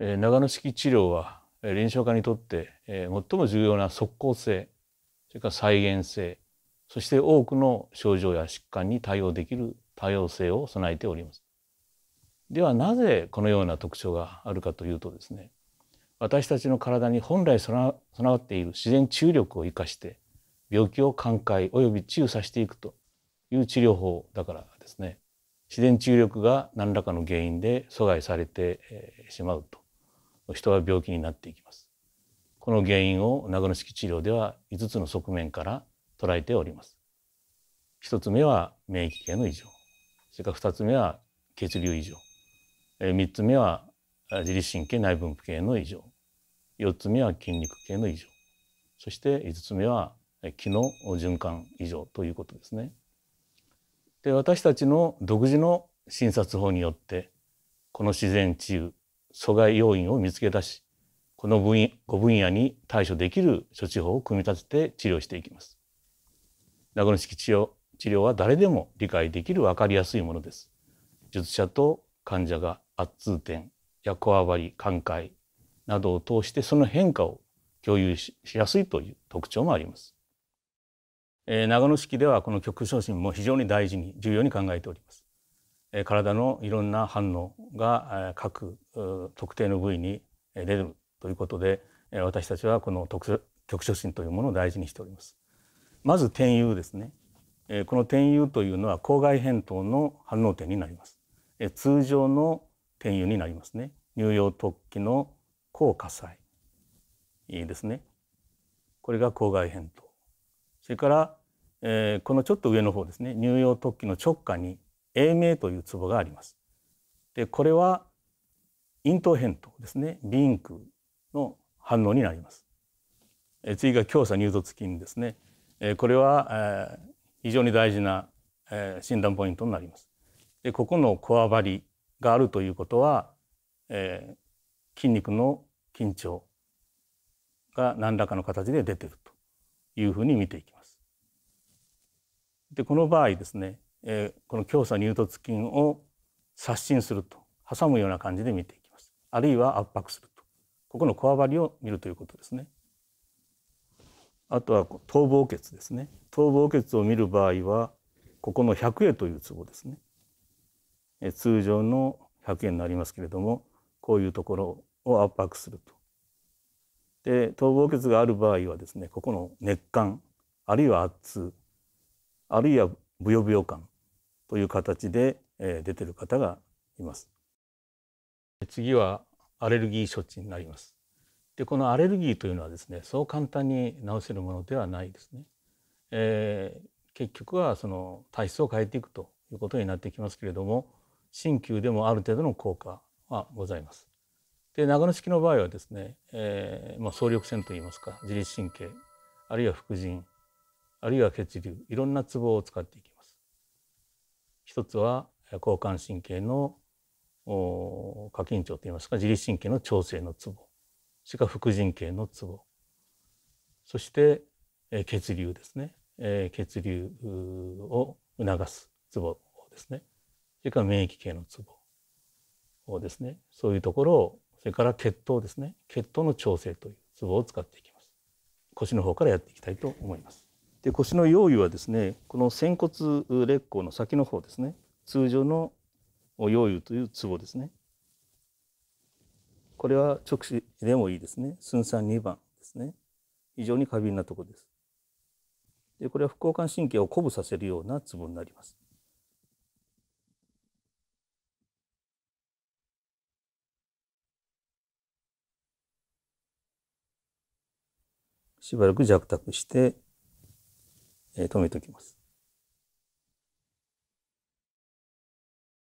長野式治療は臨床家にとって最も重要な即効性それから再現性そして多くの症状や疾患に対応できる多様性を備えております。ではなぜこのような特徴があるかというとですね私たちの体に本来備わっている自然治癒力を生かして病気を寛解および治癒させていくという治療法だからですね自然治癒力が何らかの原因で阻害されてしまうと人は病気になっていきます。この原因を長野式治療では5つの側面から捉えております。1つ目は免疫系の異常それから2つ目は血流異常3つ目は自律神経内分泌系の異常4つ目は筋肉系の異常そして5つ目は気の循環異常ということですね。で私たちの独自の診察法によってこの自然治癒阻害要因を見つけ出しこの分5分野に対処できる処置法を組み立てて治療していきます。ラグノ式治療治療は誰でも理解できる分かりやすいものです。術者と患者が圧痛点やこわばり寛解などを通してその変化を共有しやすいという特徴もあります。えー、長野式ではこの局所診も非常に大事に重要に考えております。体のいろんな反応が各特定の部位に出るということで私たちはこの特局所心というものを大事にしております。まず転誘ですね。この転誘というのは口外扁桃の反応点になります。通常の転誘になりますね。乳幼突起の口下塞ですね。これが口外扁桃。それから、えこのちょっと上の方ですね。乳幼突起の直下に英明というツボがあります。でこれは咽頭扁桃ですね鼻ンクの反応になります。え次が強鎖乳突筋ですね。えこれは、え非常に大事な、え診断ポイントになります。でここのこわばりがあるということは、え筋肉の緊張が何らかの形で出てるというふうに見ていきます。でこの場合ですねえー、この強鎖乳突筋を刷新すると挟むような感じで見ていきますあるいは圧迫するとここのこわばりを見るということですねあとは頭部血ですね頭部血を見る場合はここの百円というツボですね、えー、通常の100円になりますけれどもこういうところを圧迫するとで頭部血がある場合はですねここの熱感あるいは圧痛あるいはブヨブヨ感という形で、え出てる方がいます。次はアレルギー処置になります。でこのアレルギーというのはですねそう簡単に治せるものではないですね。えー、結局はその体質を変えていくということになってきますけれども鍼灸でもある程度の効果はございます。で長野式の場合はですね、えー、まあ、総力線といいますか自律神経あるいは副腎あるいは血流いろんなツボを使っていきます。一つは交感神経の過緊張といいますか自律神経の調整のツボそれから副腎経のツボそして血流ですね血流を促すツボですねそれから免疫系のツボですねそういうところをそれから血糖ですね血糖の調整というツボを使っていきます腰の方からやっていきたいと思いますで腰の用意はですねこの仙骨裂孔の先の方ですね通常の用意というツボですねこれは直視でもいいですね寸三2番ですね非常に過敏なとこですでこれは副交感神経を鼓舞させるようなツボになりますしばらく弱託してえー、止めておきます。